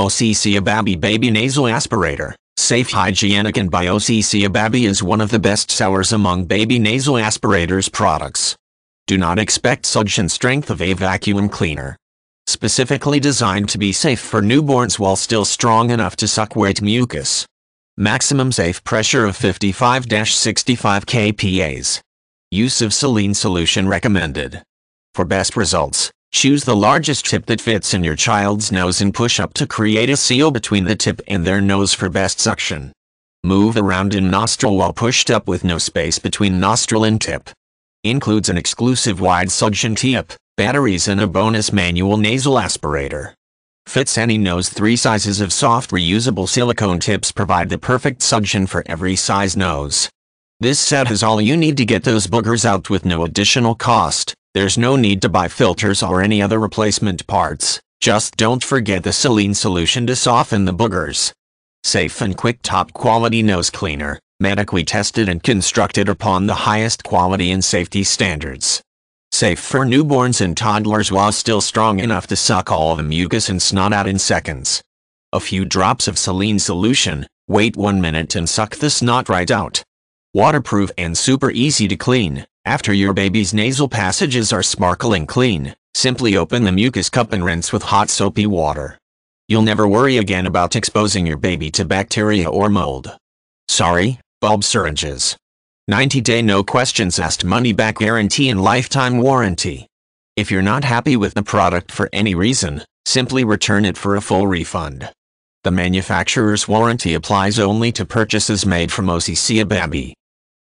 OCC Ababi Baby Nasal Aspirator Safe Hygienic and by OCC Ababi is one of the best sellers among baby nasal aspirators products. Do not expect suction strength of a vacuum cleaner. Specifically designed to be safe for newborns while still strong enough to suck wet mucus. Maximum safe pressure of 55-65 kPas. Use of saline solution recommended. For best results, Choose the largest tip that fits in your child's nose and push up to create a seal between the tip and their nose for best suction. Move around in nostril while pushed up with no space between nostril and tip. Includes an exclusive wide suction tip, batteries and a bonus manual nasal aspirator. Fits any nose three sizes of soft reusable silicone tips provide the perfect suction for every size nose. This set has all you need to get those boogers out with no additional cost. There's no need to buy filters or any other replacement parts, just don't forget the saline solution to soften the boogers. Safe and quick top quality nose cleaner, medically tested and constructed upon the highest quality and safety standards. Safe for newborns and toddlers while still strong enough to suck all the mucus and snot out in seconds. A few drops of saline solution, wait one minute and suck the snot right out. Waterproof and super easy to clean. After your baby's nasal passages are sparkling clean, simply open the mucus cup and rinse with hot soapy water. You'll never worry again about exposing your baby to bacteria or mold. Sorry, bulb syringes. 90-day no questions asked money-back guarantee and lifetime warranty. If you're not happy with the product for any reason, simply return it for a full refund. The manufacturer's warranty applies only to purchases made from OCC Ababi.